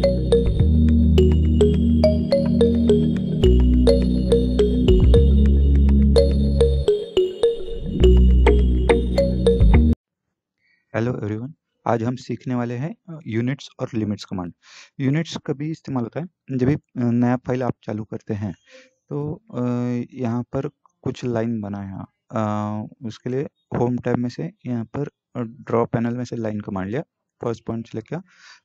Hello everyone आज हम सीखने वाले हैं यूनिट्स हाँ। और लिमिट्स कमांड यूनिट्स का भी इस्तेमाल होता है जब भी नया फाइल आप चालू करते हैं तो यहाँ पर कुछ लाइन बनाया उसके लिए होम टैब में से यहाँ पर ड्रॉ पैनल में से लाइन कमांड लिया फर्स्ट पॉइंट सेलेक्ट किया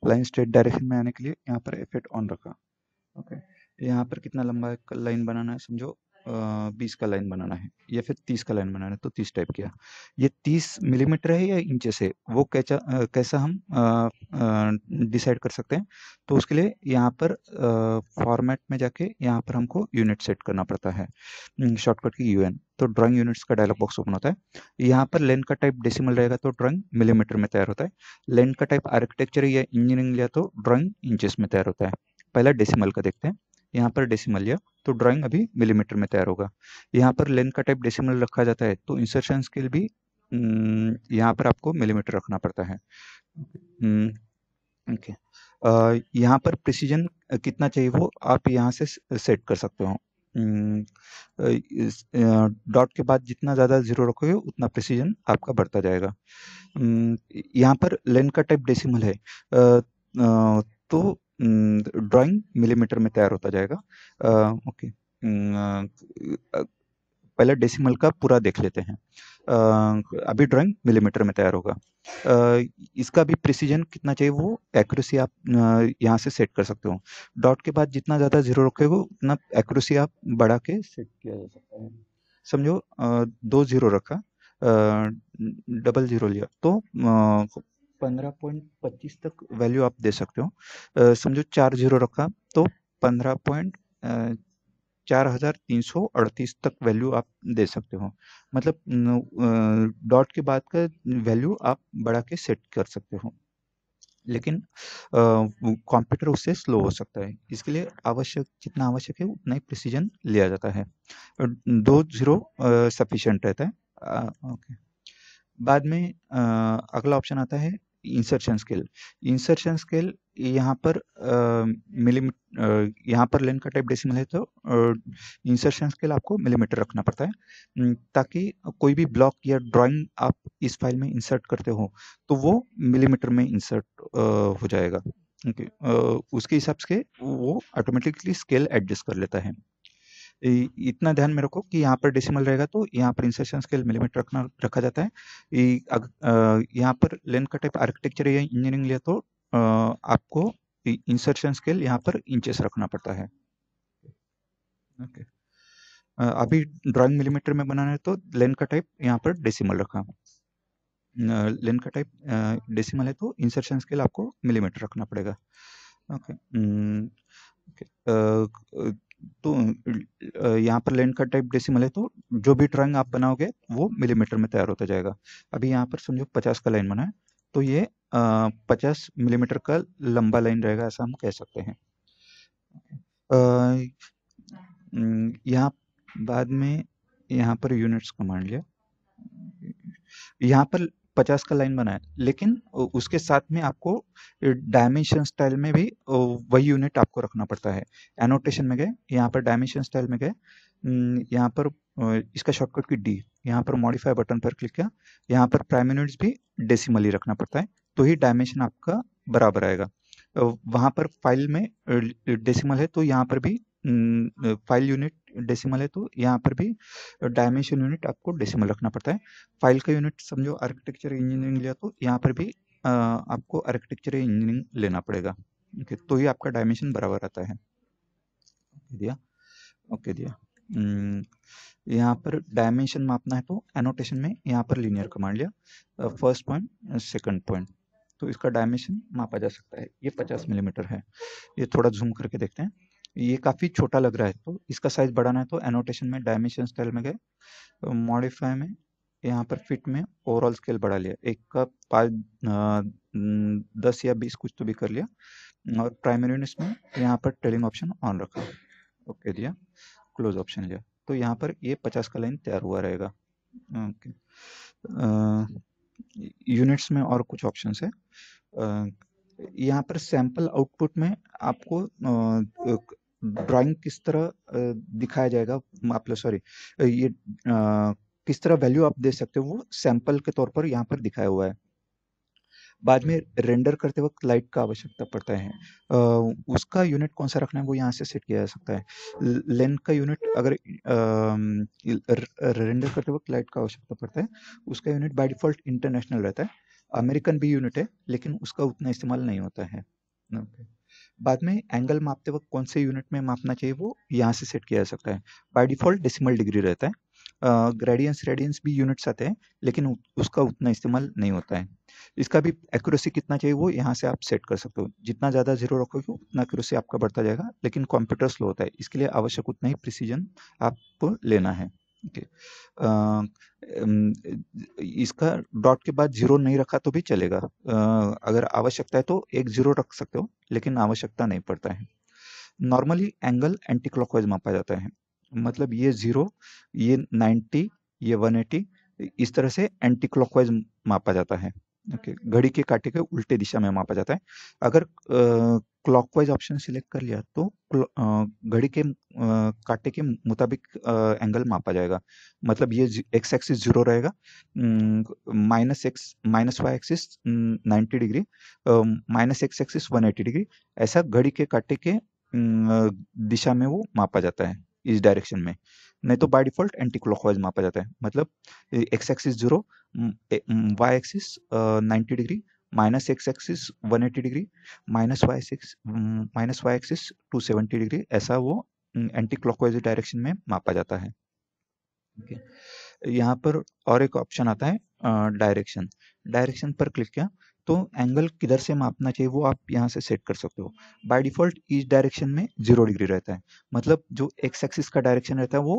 लाइन स्ट्रेट डायरेक्शन में आने के लिए यहाँ पर इफेक्ट ऑन रखा ओके okay. यहाँ पर कितना लंबा लाइन बनाना है समझो बीस का लाइन बनाना है या फिर तीस का लाइन बनाना है तो तीस टाइप किया ये तीस मिलीमीटर है या इंच है वो कैसा कैसा हम डिसाइड कर सकते हैं तो उसके लिए यहाँ पर फॉर्मेट में जाके यहाँ पर हमको यूनिट सेट करना पड़ता है हम्म, शॉर्टकट की यूएन तो ड्राइंग यूनिट्स का डायलॉग बॉक्स ओपन होता है यहाँ पर लेंथ का टाइप डेसिमल रहेगा तो ड्राइंग मिलीमीटर में तैयार होता है लेंथ का टाइप आर्किटेक्चर या इंजीनियरिंग लिया तो ड्राइंग इंचेस में तैयार होता है पहला डेसिमल का देखते हैं यहाँ पर डेसिमल लिया तो ड्राइंग अभी मिलीमीटर में तैयार होगा यहाँ पर लेंथ का टाइप डेसिमल रखा जाता है तो इंसर्शन स्केल भी हम्म, यहाँ पर आपको मिलीमीटर रखना पड़ता है ओके हम्म, यहाँ पर प्रिसीजन कितना चाहिए वो आप यहाँ से सेट कर सकते हो डॉट हम्म, के बाद जितना ज़्यादा ज़ीरो रखोगे उतना प्रिसीजन आपका बढ़ता जाएगा यहाँ पर लेंथ का टाइप डेसिमल है तो ड्राइंग हम्म, मिलीमीटर में तैयार होता जाएगा ओके हम्म, पहले डेसिमल का पूरा देख लेते हैं आ, अभी ड्राइंग मिलीमीटर में तैयार होगा आ, इसका भी प्रिसीजन कितना चाहिए वो एक्यूरेसी आप यहाँ से सेट कर सकते हो डॉट के बाद जितना ज़्यादा जीरो रखोगे उतना एक्यूरेसी आप बढ़ा के सेट किया जा सकता है समझो दो जीरो रखा डबल जीरो लिया तो पंद्रह पॉइंट पच्चीस तक वैल्यू आप दे सकते हो समझो चार जीरो रखा तो पंद्रह पॉइंट चार हजार तीन सौ अड़तीस तक वैल्यू आप दे सकते हो मतलब डॉट के बाद का वैल्यू आप बढ़ा के सेट कर सकते हो लेकिन कंप्यूटर उससे स्लो हो सकता है इसके लिए आवश्यक जितना आवश्यक है उतना ही प्रिसीजन लिया जाता है दो जीरो सफिशेंट रहता है आ, ओके बाद में आ, अगला ऑप्शन आता है इंसर्शन स्केल इंसर्शन स्केल यहाँ पर मिलीमीटर यहाँ पर लेन का टाइप डेसिमल है तो इंसर्शन स्केल आपको मिलीमीटर रखना पड़ता है ताकि कोई भी ब्लॉक या ड्राइंग आप इस फाइल में इंसर्ट करते हो तो वो मिलीमीटर में इंसर्ट हो जाएगा ओके okay. उसके हिसाब से वो ऑटोमेटिकली स्केल एडजस्ट कर लेता है इतना ध्यान में रखो कि यहाँ पर डेसिमल रहेगा तो यहाँ पर इंसर्शन स्केल मिलीमीटर रखना रखा जाता है यहाँ पर लेंथ का टाइप आर्किटेक्चर या इंजीनियरिंग लिया तो आपको इंसर्शन स्केल यहाँ पर इंचेस रखना पड़ता है ओके अभी ड्राइंग मिलीमीटर में बनाना है तो लेंथ का टाइप यहाँ पर डेसिमल रखा लेंथ का टाइप डेसिमल है तो इंसर्शन स्केल आपको मिलीमीटर रखना पड़ेगा ओके okay. तो यहाँ पर लेंथ का टाइप डेसिमल है तो जो भी ट्रंग आप बनाओगे वो मिलीमीटर में तैयार होता जाएगा अभी यहाँ पर समझो पचास का लाइन बना है तो ये पचास मिलीमीटर का लंबा लाइन रहेगा ऐसा हम कह सकते हैं यहाँ बाद में यहाँ पर यूनिट्स का मान लिया यहाँ पर पचास का लाइन बनाया लेकिन उसके साथ में आपको डायमेंशन स्टाइल में भी वही यूनिट आपको रखना पड़ता है एनोटेशन में गए यहाँ पर डायमेंशन स्टाइल में गए यहाँ पर इसका शॉर्टकट की डी यहाँ पर मॉडिफाई बटन पर क्लिक किया यहाँ पर प्राइम यूनिट्स भी ही रखना पड़ता है तो ही डायमेंशन आपका बराबर आएगा वहाँ पर फाइल में डेसिमल है तो यहाँ पर भी फाइल यूनिट डेसिमल है तो यहाँ पर भी डायमेंशन यूनिट आपको डेसिमल रखना पड़ता है फाइल का यूनिट समझो आर्किटेक्चर इंजीनियरिंग लिया तो यहाँ पर भी आपको आर्किटेक्चर इंजीनियरिंग लेना पड़ेगा ओके तो ही आपका डायमेंशन बराबर आता है दिया ओके दिया हम्म, यहाँ पर डायमेंशन मापना है तो एनोटेशन में यहाँ पर लीनियर कमांड लिया फर्स्ट पॉइंट सेकंड पॉइंट तो इसका डायमेंशन मापा जा सकता है ये 50 मिलीमीटर है ये थोड़ा जूम करके देखते हैं ये काफ़ी छोटा लग रहा है तो इसका साइज बढ़ाना है तो एनोटेशन में डायमेंशन स्टाइल में गए मॉडिफाई तो में यहाँ पर फिट में ओवरऑल स्केल बढ़ा लिया एक का पाँच दस या बीस कुछ तो भी कर लिया और प्राइमरी यूनिट्स में यहाँ पर टेलिंग ऑप्शन ऑन रखा ओके दिया क्लोज ऑप्शन लिया तो यहाँ पर ये पचास का लाइन तैयार हुआ रहेगा ओके यूनिट्स में और कुछ ऑप्शन है आ, यहाँ पर सैंपल आउटपुट में आपको ड्राइंग किस तरह दिखाया जाएगा लोग सॉरी ये आ, किस तरह वैल्यू आप दे सकते हो वो सैंपल के तौर पर यहाँ पर दिखाया हुआ है बाद में रेंडर करते वक्त लाइट का आवश्यकता पड़ता है आ, उसका यूनिट कौन सा रखना है वो यहाँ से सेट किया जा सकता है लेंथ का यूनिट अगर रेंडर करते वक्त लाइट का आवश्यकता पड़ता है उसका यूनिट बाय डिफॉल्ट इंटरनेशनल रहता है अमेरिकन भी यूनिट है लेकिन उसका उतना इस्तेमाल नहीं होता है ओके बाद में एंगल मापते वक्त कौन से यूनिट में मापना चाहिए वो यहाँ से सेट किया जा सकता है बाय डिफॉल्ट डेसिमल डिग्री रहता है ग्रेडियंस uh, रेडियंस भी यूनिट्स आते हैं लेकिन उसका उतना इस्तेमाल नहीं होता है इसका भी एक्यूरेसी कितना चाहिए वो यहाँ से आप सेट कर सकते हो जितना ज़्यादा जीरो रखोगे उतना एक्यूरेसी आपका बढ़ता जाएगा लेकिन कंप्यूटर स्लो होता है इसके लिए आवश्यक उतना ही प्रिसीजन आपको लेना है इसका डॉट के बाद जीरो नहीं रखा तो भी चलेगा अगर आवश्यकता है तो एक जीरो रख सकते हो लेकिन आवश्यकता नहीं पड़ता है नॉर्मली एंगल एंटी क्लॉकवाइज मापा जाता है मतलब ये जीरो ये नाइन्टी ये वन एटी इस तरह से एंटी क्लॉकवाइज मापा जाता है ओके okay. घड़ी के काटे के उल्टे दिशा में मापा जाता है अगर क्लॉकवाइज ऑप्शन सिलेक्ट कर लिया तो घड़ी के कांटे के मुताबिक एंगल मापा जाएगा मतलब ये एक्स एक्सिस जीरो रहेगा minus X minus Y axis ninety degree minus X axis one eighty degree ऐसा घड़ी के कांटे के दिशा में वो मापा जाता है इस डायरेक्शन में नहीं तो बाय डिफॉल्ट एंटी क्लॉकवाइज मापा जाता है मतलब X axis zero Y axis ninety degree minus X axis 180 degree minus Y six minus Y axis 270 degree ऐसा वो एंटी क्लॉकवाइज डायरेक्शन में मापा जाता है okay. यहाँ पर और एक ऑप्शन आता है डायरेक्शन डायरेक्शन पर क्लिक किया तो एंगल किधर से मापना चाहिए वो आप यहाँ से सेट कर सकते हो बाय डिफॉल्ट इस डायरेक्शन में जीरो डिग्री रहता है मतलब जो एक्स एक्सिस का डायरेक्शन रहता है वो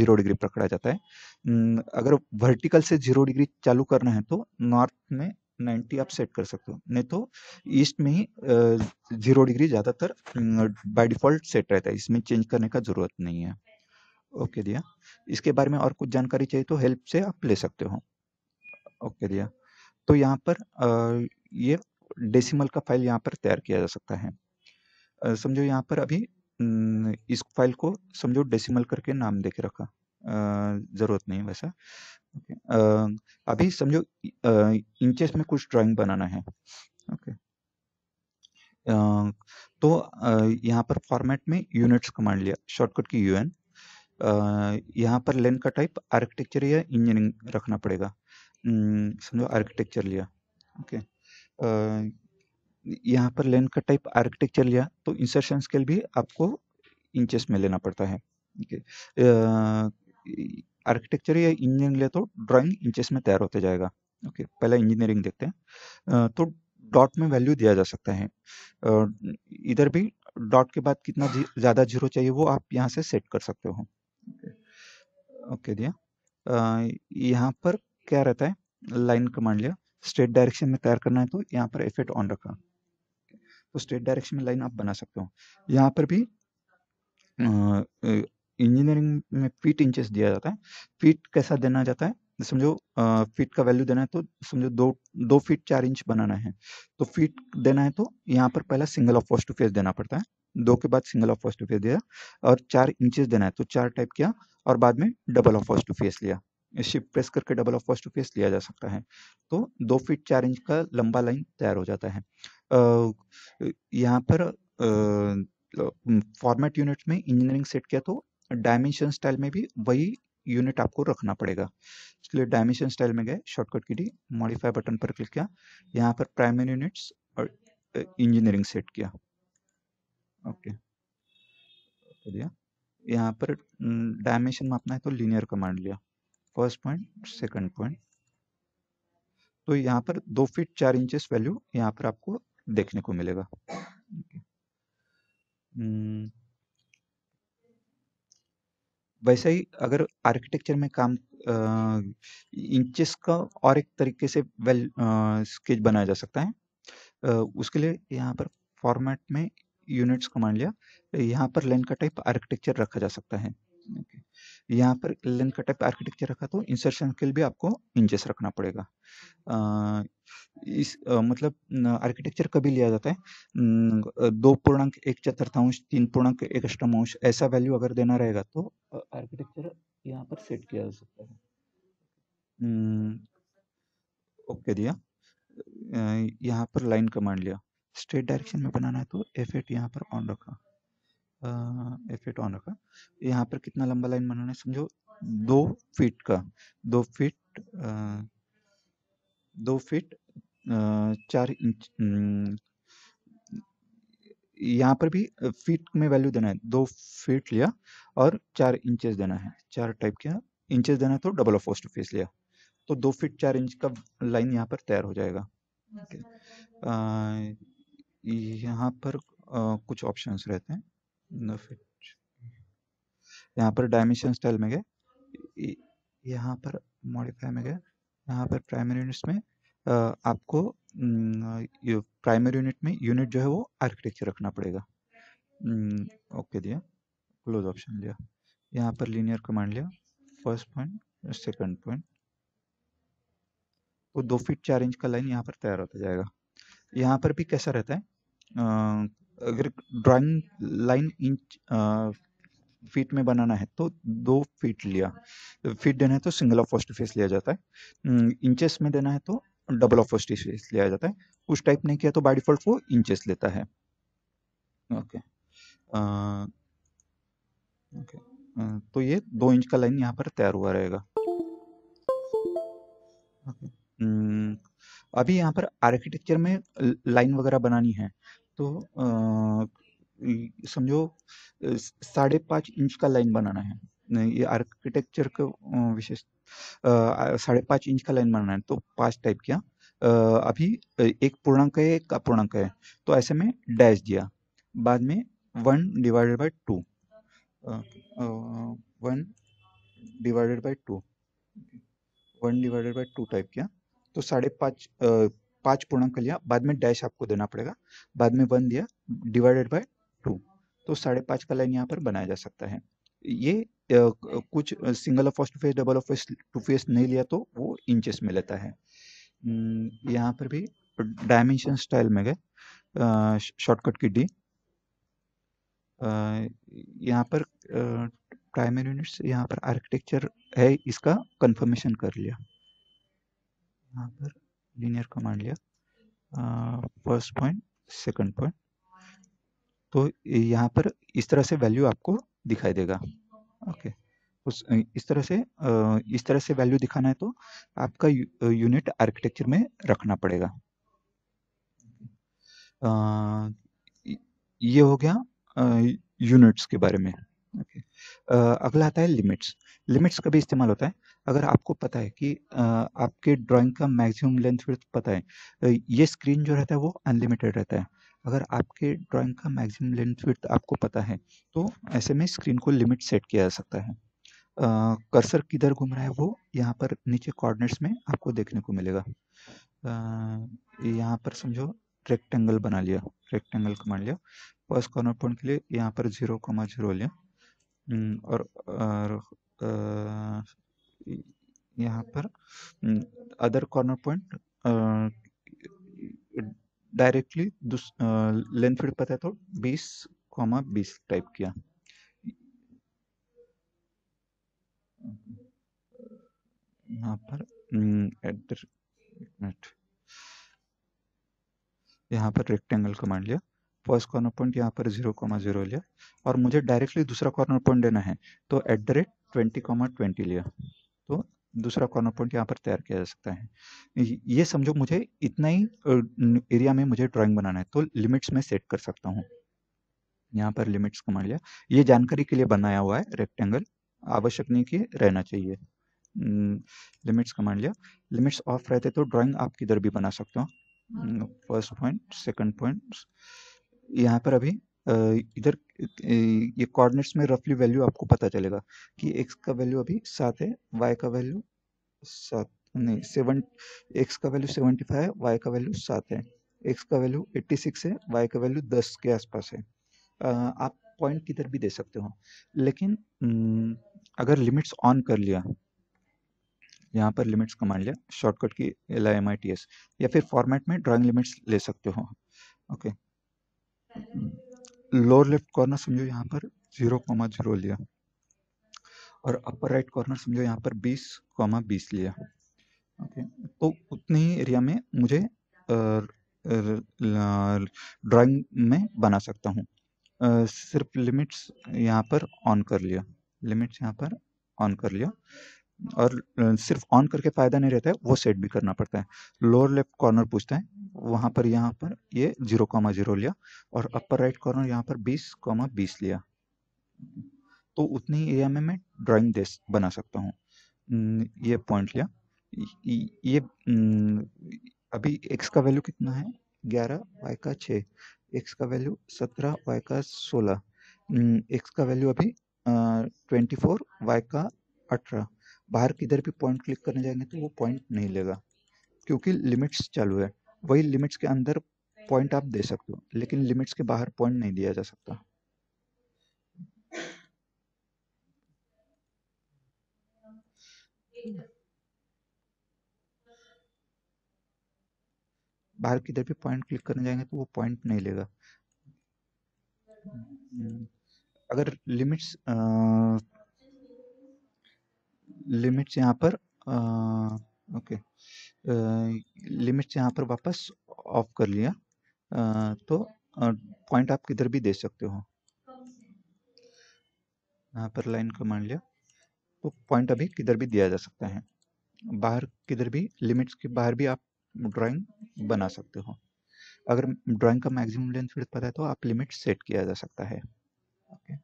जीरो डिग्री पकड़ा जाता है अगर वर्टिकल से जीरो डिग्री चालू करना है तो नॉर्थ में नाइन्टी आप सेट कर सकते हो नहीं तो ईस्ट में ही जीरो डिग्री ज़्यादातर बाय डिफ़ॉल्ट सेट रहता है इसमें चेंज करने का ज़रूरत नहीं है ओके दिया इसके बारे में और कुछ जानकारी चाहिए तो हेल्प से आप ले सकते हो ओके दिया तो यहाँ पर ये डेसिमल का फाइल यहाँ पर तैयार किया जा सकता है समझो यहाँ पर अभी इस फाइल को समझो डेसिमल करके नाम दे के रखा ज़रूरत नहीं वैसा ओके okay. अभी समझो इंचेस में कुछ ड्राइंग बनाना है ओके okay. तो यहाँ पर फॉर्मेट में यूनिट्स कमांड लिया शॉर्टकट की यूएन यहाँ पर लेन का टाइप आर्किटेक्चर या इंजीनियरिंग रखना पड़ेगा समझो आर्किटेक्चर लिया ओके okay. यहाँ पर लेन का टाइप आर्किटेक्चर लिया तो इंसर्शन स्केल भी आपको इंचेस में लेना पड़ता है ओके आर्किटेक्चर या इंजीनियरिंग ले तो ड्राइंग इंचेस में तैयार होते जाएगा ओके okay, पहला इंजीनियरिंग देखते हैं तो डॉट में वैल्यू दिया जा सकता है इधर भी डॉट के बाद कितना ज़्यादा जीरो चाहिए वो आप यहाँ से सेट कर सकते हो ओके okay. okay, दिया यहाँ पर क्या रहता है लाइन कमांड लिया स्ट्रेट डायरेक्शन में तैयार करना है तो यहाँ पर इफेक्ट ऑन रखा तो स्ट्रेट डायरेक्शन में लाइन आप बना सकते हो यहाँ पर भी इंजीनियरिंग में फीट इंचेस दिया जाता है फीट कैसा देना जाता है समझो फीट का वैल्यू देना है तो समझो दो दो फीट चार इंच बनाना है तो फीट देना है तो यहाँ पर पहला single apostrophe देना पड़ता है दो के बाद single apostrophe दिया और चार इंचेस देना है तो चार टाइप किया और बाद में double apostrophe लिया शिप प्रेस करके double apostrophe लिया जा सकता है तो दो फीट चार इंच का लंबा लाइन तैयार हो जाता है यहाँ पर फॉर्मेट यूनिट्स में इंजीनियरिंग सेट किया तो डायमेंशन स्टाइल में भी वही यूनिट आपको रखना पड़ेगा इसके लिए डायमेंशन स्टाइल में गए shortcut key D modify button पर क्लिक किया यहाँ पर प्राइमरी यूनिट्स और इंजीनियरिंग सेट किया ओके okay. यहाँ पर डायमेंशन मापना है तो लीनियर कमांड लिया फर्स्ट पॉइंट सेकंड पॉइंट तो यहाँ पर दो फीट चार इंचेस वैल्यू यहाँ पर आपको देखने को मिलेगा okay. वैसे ही अगर आर्किटेक्चर में काम इंचेस का और एक तरीके से वेल स्केच बनाया जा सकता है आ, उसके लिए यहाँ पर फॉर्मेट में यूनिट्स को मान लिया यहाँ पर लेन का टाइप आर्किटेक्चर रखा जा सकता है यहाँ पर लेन का टाइप आर्किटेक्चर रखा तो इंसर्शन के लिए भी आपको इंजेस रखना पड़ेगा इस मतलब आर्किटेक्चर कभी लिया जाता है दो पूर्णांक एक चतुर्थांश तीन पूर्णांक एक अष्टमांश ऐसा वैल्यू अगर देना रहेगा तो आर्किटेक्चर यहाँ पर सेट किया जा सकता है ओके दिया यहाँ पर लाइन कमांड लिया स्ट्रेट डायरेक्शन में बनाना है तो एफ एट यहाँ पर ऑन रखा एफ ऑन रखा यहाँ पर कितना लंबा लाइन बनाना है समझो दो फीट का दो फीट आ, दो फीट आ, चार इंच यहाँ पर भी फीट में वैल्यू देना है दो फीट लिया और चार इंचेस देना है चार टाइप के इंचेस देना है तो डबल ऑफ पोस्ट फेस लिया तो दो फीट चार इंच का लाइन यहाँ पर तैयार हो जाएगा यहाँ पर आ, कुछ ऑप्शंस रहते हैं नो फिट यहाँ पर डायमेंशन स्टाइल में गए यहाँ पर मॉडिफाई में गए यहाँ पर प्राइमरी यूनिट्स में आपको प्राइमरी यूनिट में यूनिट जो है वो आर्किटेक्चर रखना पड़ेगा ओके दिया क्लोज ऑप्शन लिया यहाँ पर लीनियर कमांड लिया फर्स्ट पॉइंट सेकंड पॉइंट तो दो फीट चार इंच का लाइन यहाँ पर तैयार होता जाएगा यहाँ पर भी कैसा रहता है अगर ड्राइंग लाइन इंच फीट में बनाना है तो दो फीट लिया फीट तो देना है तो सिंगल ऑफ फर्स्ट फेस लिया जाता है इंचेस हम्म, में देना है तो डबल ऑफ फर्स्ट फेस लिया जाता है उस टाइप ने किया तो बाई डिफॉल्ट वो इंचेस लेता है ओके ओके तो ये दो इंच का लाइन यहाँ पर तैयार हुआ रहेगा ओके हम्म, अभी यहाँ पर आर्किटेक्चर में लाइन वगैरह बनानी है तो समझो साढ़े पाँच इंच का लाइन बनाना है ये आर्किटेक्चर का विशेष साढ़े पाँच इंच का लाइन बनाना है तो पाँच टाइप किया आ, अभी एक पूर्णांक है एक अपूर्णांक है तो ऐसे में डैश दिया बाद में one divided by two one divided by two one divided by two type किया तो साढ़े पाँच पांच पूर्णांक लिया बाद में डैश आपको देना पड़ेगा बाद में वन दिया डिवाइडेड बाय टू तो साढ़े पांच का लाइन यहाँ पर बनाया जा सकता है ये कुछ single apostrophe double apostrophe नहीं लिया तो वो इंचेस में लेता है हम्म, यहाँ पर भी डायमेंशन स्टाइल में गए शॉर्टकट की डी यहाँ पर प्राइमरी यूनिट्स यहाँ पर आर्किटेक्चर है इसका कंफर्मेशन कर लिया यहाँ पर लीनियर कमांड लिया फर्स्ट पॉइंट सेकंड पॉइंट तो यहाँ पर इस तरह से वैल्यू आपको दिखाई देगा ओके उस इस तरह से इस तरह से वैल्यू दिखाना है तो आपका यू, यूनिट आर्किटेक्चर में रखना पड़ेगा आ, ये हो गया आ, यूनिट्स के बारे में ओके अगला आता है लिमिट्स लिमिट्स का भी इस्तेमाल होता है अगर आपको पता है कि आपके ड्राइंग का मैक्सिमम लेंथ विड्थ पता है ये स्क्रीन जो रहता है वो अनलिमिटेड रहता है अगर आपके ड्राइंग का मैक्सिमम लेंथ विड्थ आपको पता है तो ऐसे में स्क्रीन को लिमिट सेट किया जा सकता है कर्सर किधर घूम रहा है वो यहाँ पर नीचे कॉर्डनेट्स में आपको देखने को मिलेगा यहाँ पर समझो रेक्टेंगल बना लिया रेक्टेंगल को मान लिया फर्स्ट कॉर्नर पॉइंट के लिए यहाँ पर जीरो कॉमा जीरो लिया हम्म, और, और, और यहाँ पर other corner point directly length feet पता है तो बीस कॉमा बीस टाइप किया यहाँ पर एट हम्म, यहाँ पर रेक्टेंगल कमांड लिया फर्स्ट कॉर्नर पॉइंट यहाँ पर जीरो कॉमा जीरो लिया और मुझे डायरेक्टली दूसरा कॉर्नर पॉइंट देना है तो at the rate twenty comma twenty लिया तो दूसरा कॉर्नर पॉइंट यहाँ पर तैयार किया जा सकता है ये समझो मुझे इतना ही एरिया में मुझे ड्राइंग बनाना है तो लिमिट्स में सेट कर सकता हूँ यहाँ पर लिमिट्स को मान लिया ये जानकारी के लिए बनाया हुआ है रेक्टेंगल आवश्यक नहीं कि रहना चाहिए लिमिट्स का मान लिया लिमिट्स ऑफ रहते तो ड्राइंग आप किधर भी बना सकते हो फर्स्ट पॉइंट सेकंड पॉइंट यहाँ पर अभी इधर ये कोऑर्डिनेट्स में रफली वैल्यू आपको पता चलेगा कि एक्स का वैल्यू अभी सात है वाई का वैल्यू सात नहीं सेवन एक्स का वैल्यू सेवेंटी फाइव है वाई का वैल्यू सात है एक्स का वैल्यू एट्टी सिक्स है वाई का वैल्यू दस के आसपास है आप पॉइंट किधर भी दे सकते हो लेकिन अगर लिमिट्स ऑन कर लिया यहाँ पर लिमिट्स कमांड लिया shortcut key L I M I T S या फिर फॉर्मेट में ड्राइंग लिमिट्स ले सकते हो okay okay. Lower left corner समझो यहाँ पर जीरो कॉमा जीरो लिया और अपर राइट कॉर्नर समझो यहाँ पर बीस कॉमा बीस लिया ओके तो उतने ही एरिया में मुझे ड्राइंग में बना सकता हूँ सिर्फ लिमिट्स यहाँ पर ऑन कर लिया लिमिट्स यहाँ पर ऑन कर लिया और सिर्फ ऑन करके फ़ायदा नहीं रहता है वो सेट भी करना पड़ता है लोअर लेफ्ट कॉर्नर पूछता है वहां पर यहाँ पर ये जीरो कॉमा जीरो लिया और अपर राइट कॉर्नर यहाँ पर बीस कॉमा बीस लिया तो उतने एरिया में मैं ड्राइंग दे बना सकता हूँ ये पॉइंट लिया ये अभी एक्स का वैल्यू कितना है ग्यारह वाई का छः एक्स का वैल्यू सत्रह वाई का सोलह एक्स का वैल्यू अभी ट्वेंटी फोर वाई का अठारह बाहर किधर भी पॉइंट क्लिक करने जाएंगे तो वो पॉइंट नहीं लेगा क्योंकि लिमिट्स चालू है वही लिमिट्स के अंदर पॉइंट आप दे सकते हो लेकिन लिमिट्स के बाहर पॉइंट नहीं दिया जा सकता बाहर किधर भी पॉइंट क्लिक करने जाएंगे तो वो पॉइंट नहीं लेगा अगर लिमिट्स आ, लिमिट्स यहाँ पर आ, ओके लिमिट से यहाँ पर वापस ऑफ कर लिया आ, तो पॉइंट आप किधर भी दे सकते हो यहाँ पर लाइन कमांड लिया तो पॉइंट अभी किधर भी दिया जा सकता है बाहर किधर भी लिमिट्स के बाहर भी आप ड्राइंग बना सकते हो अगर ड्राइंग का मैक्सिमम लेंथ फिर पता है तो आप लिमिट सेट किया जा सकता है ओके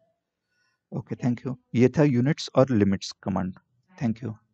ओके थैंक यू ये था यूनिट्स और लिमिट्स कमांड थैंक यू